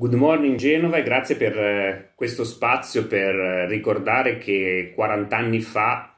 Good morning Genova e grazie per eh, questo spazio per eh, ricordare che 40 anni fa,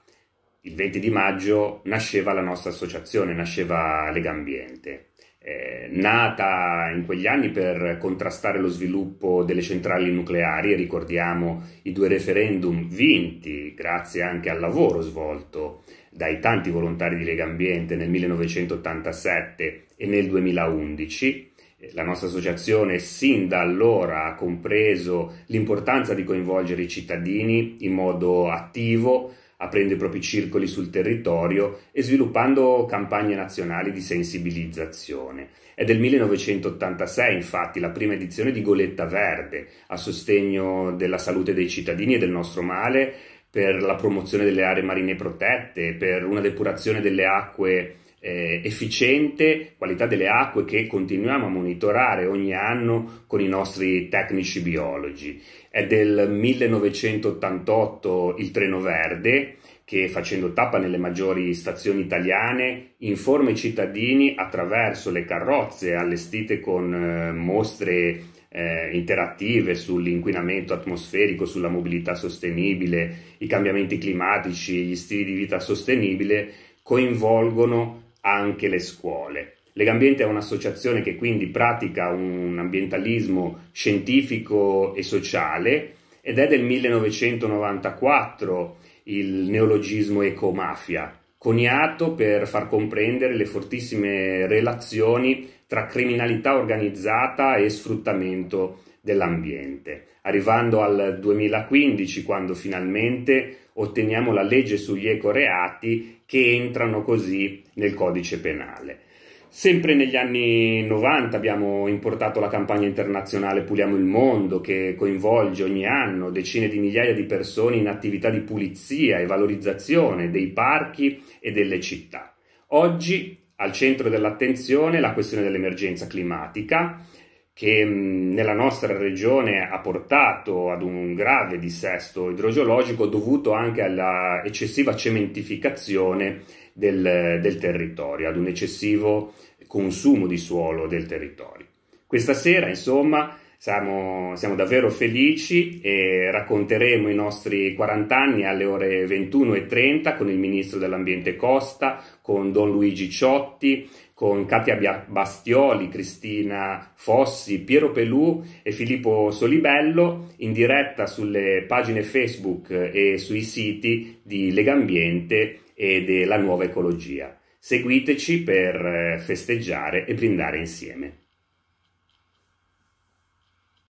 il 20 di maggio, nasceva la nostra associazione, nasceva Legambiente. Eh, nata in quegli anni per contrastare lo sviluppo delle centrali nucleari, ricordiamo i due referendum vinti grazie anche al lavoro svolto dai tanti volontari di Legambiente nel 1987 e nel 2011 la nostra associazione sin da allora ha compreso l'importanza di coinvolgere i cittadini in modo attivo, aprendo i propri circoli sul territorio e sviluppando campagne nazionali di sensibilizzazione. È del 1986 infatti la prima edizione di Goletta Verde a sostegno della salute dei cittadini e del nostro male per la promozione delle aree marine protette, per una depurazione delle acque eh, efficiente, qualità delle acque che continuiamo a monitorare ogni anno con i nostri tecnici biologi. È del 1988 il Treno Verde che facendo tappa nelle maggiori stazioni italiane informa i cittadini attraverso le carrozze allestite con eh, mostre eh, interattive sull'inquinamento atmosferico, sulla mobilità sostenibile, i cambiamenti climatici, gli stili di vita sostenibile, coinvolgono anche le scuole. Legambiente è un'associazione che quindi pratica un ambientalismo scientifico e sociale ed è del 1994 il neologismo ecomafia, coniato per far comprendere le fortissime relazioni tra criminalità organizzata e sfruttamento dell'ambiente, arrivando al 2015 quando finalmente otteniamo la legge sugli ecoreati che entrano così nel codice penale. Sempre negli anni 90 abbiamo importato la campagna internazionale Puliamo il Mondo che coinvolge ogni anno decine di migliaia di persone in attività di pulizia e valorizzazione dei parchi e delle città. Oggi al centro dell'attenzione la questione dell'emergenza climatica che mm, nella nostra regione ha portato ad un grave dissesto idrogeologico dovuto anche all'eccessiva cementificazione del, del territorio, ad un eccessivo consumo di suolo del territorio. Questa sera, insomma, siamo, siamo, davvero felici e racconteremo i nostri 40 anni alle ore 21.30 con il Ministro dell'Ambiente Costa, con Don Luigi Ciotti, con Katia Bastioli, Cristina Fossi, Piero Pelù e Filippo Solibello in diretta sulle pagine Facebook e sui siti di Legambiente e della Nuova Ecologia. Seguiteci per eh, festeggiare e brindare insieme.